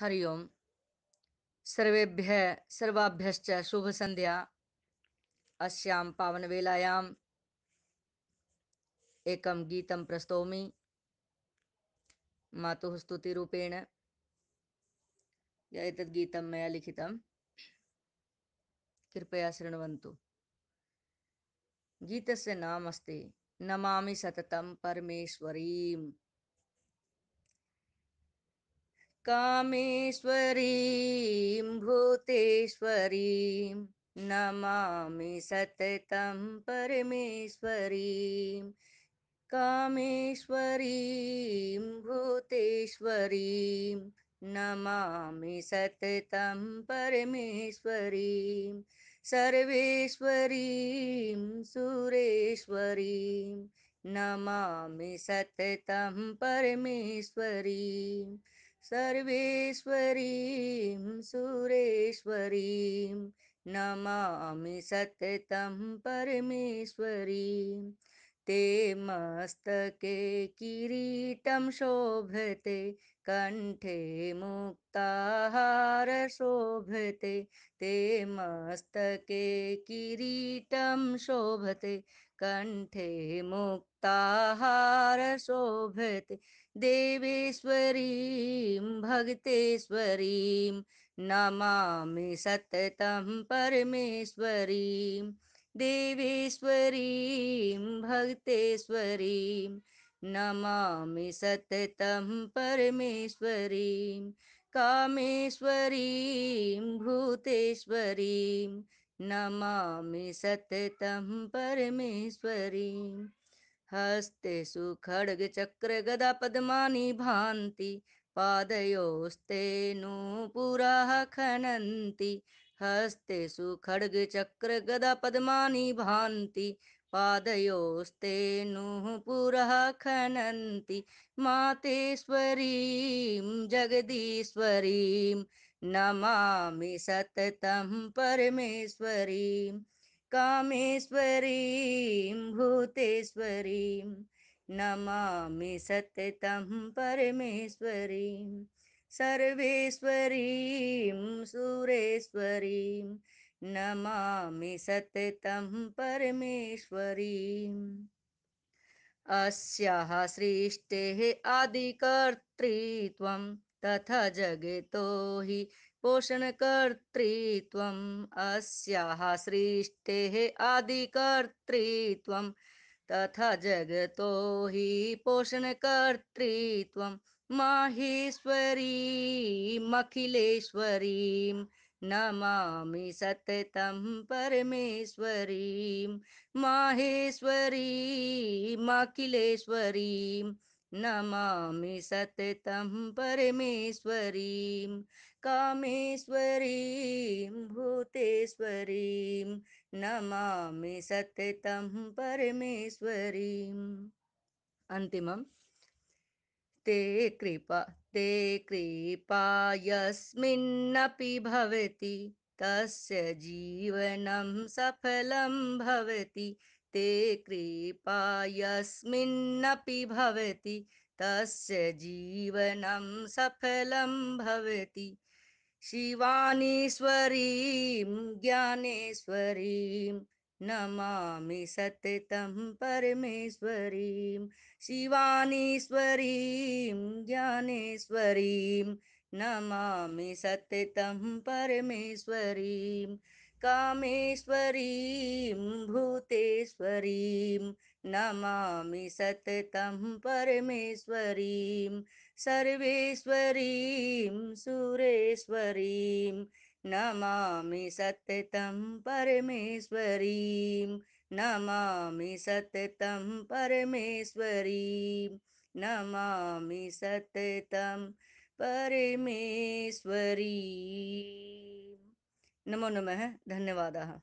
हरि ओम सर्वेभ्य सर्वाभ्यश्च शुभसन्ध्या अस्यां पावनवेलायाम् एकं गीतं प्रस्तौमि मातुः स्तुतिरूपेण या एतद् गीतं मया लिखितं कृपया शृण्वन्तु गीतस्य नाम अस्ति नमामि सततं परमेश्वरीम् कामेश्वरीं भूतेश्वरीं नमामि सततं परमेश्वरीं कामेश्वरीं भूतेश्वरीं नमामि सततं परमेश्वरीं सर्वेश्वरीं सुरेश्वरीं नमामि सततं परमेश्वरीम् सर्वेश्वरीं सुरेश्वरीं नमामि सततं परमेश्वरीं ते मस्तके किरीटं शोभते कण्ठे मुक्ताहारशोभते ते मस्तके किरीटं शोभते कंठे कण्ठे शोभते देवेश्वरीं भगतेश्वरीं नमामि सततं परमेश्वरीं देवेश्वरीं भगतेश्वरीं नमामि सततं परमेश्वरीं कामेश्वरीं भूतेश्वरीं नमामि सततं परमेश्वरी हस्ते सुखड्गचक्र गदा पद्मानि भान्ति पादयोस्ते नो पुराः खनन्ति हस्ते सुखड्गचक्र गदा पद्मानि भान्ति पादयोस्ते नुः पुरः खनन्ति मातेश्वरीं जगदीश्वरीं नमामि सततं परमेश्वरीं कामेश्वरीं भूतेश्वरीं नमामि सततं परमेश्वरीं सर्वेश्वरीं सुरेश्वरीं नमामि सततं परमेश्वरीम् अस्याः सृष्टेः आदिकर्तृत्वम् तथा ही हि पोषणकर्तृत्वम् अस्याः आदि आदिकर्तृत्वं तथा पोषण हि पोषणकर्तृत्वं माहेश्वरीमखिलेश्वरीं नमामि परमेश्वरीम् परमेश्वरीं माहेश्वरीमखिलेश्वरीं नमामि सततं परमेश्वरीं कामेश्वरीं भूतेश्वरीं नमामि सततं परमेश्वरीम् अन्तिमं ते कृपा ते कृपा यस्मिन्नपि भवति तस्य जीवनं सफलं भवति ते कृपा यस्मिन्नपि भवति तस्य जीवनं सफलं भवति शिवानीश्वरीं ज्ञानेश्वरीं नमामि सततं परमेश्वरीं शिवानीश्वरीं ज्ञानेश्वरीं नमामि सततं परमेश्वरीं कामेश्वरीं भूतेश्वरीं नमामि सततं परमेश्वरीं सर्वेश्वरीं सुरेश्वरीं नमामि सततं परमेश्वरीं नमामि सततं परमेश्वरीं नमामि सततं परमेश्वरी नमो नमः धन्यवादः